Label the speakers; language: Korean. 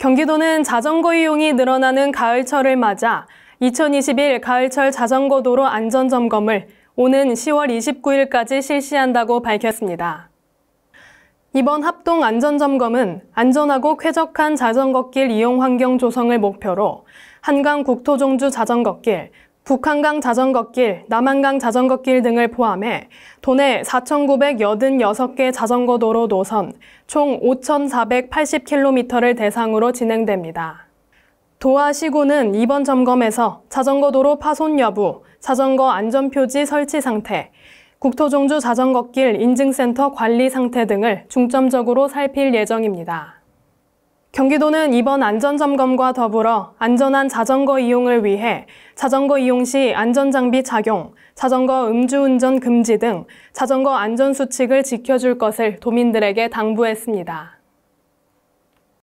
Speaker 1: 경기도는 자전거 이용이 늘어나는 가을철을 맞아 2021 가을철 자전거 도로 안전 점검을 오는 10월 29일까지 실시한다고 밝혔습니다. 이번 합동 안전 점검은 안전하고 쾌적한 자전거길 이용 환경 조성을 목표로 한강 국토종주 자전거길, 북한강 자전거길, 남한강 자전거길 등을 포함해 도내 4,986개 자전거 도로 노선 총 5,480km를 대상으로 진행됩니다. 도화시군은 이번 점검에서 자전거 도로 파손 여부, 자전거 안전표지 설치 상태, 국토종주 자전거길 인증센터 관리 상태 등을 중점적으로 살필 예정입니다. 경기도는 이번 안전점검과 더불어 안전한 자전거 이용을 위해 자전거 이용 시 안전장비 착용, 자전거 음주운전 금지 등 자전거 안전수칙을 지켜줄 것을 도민들에게 당부했습니다.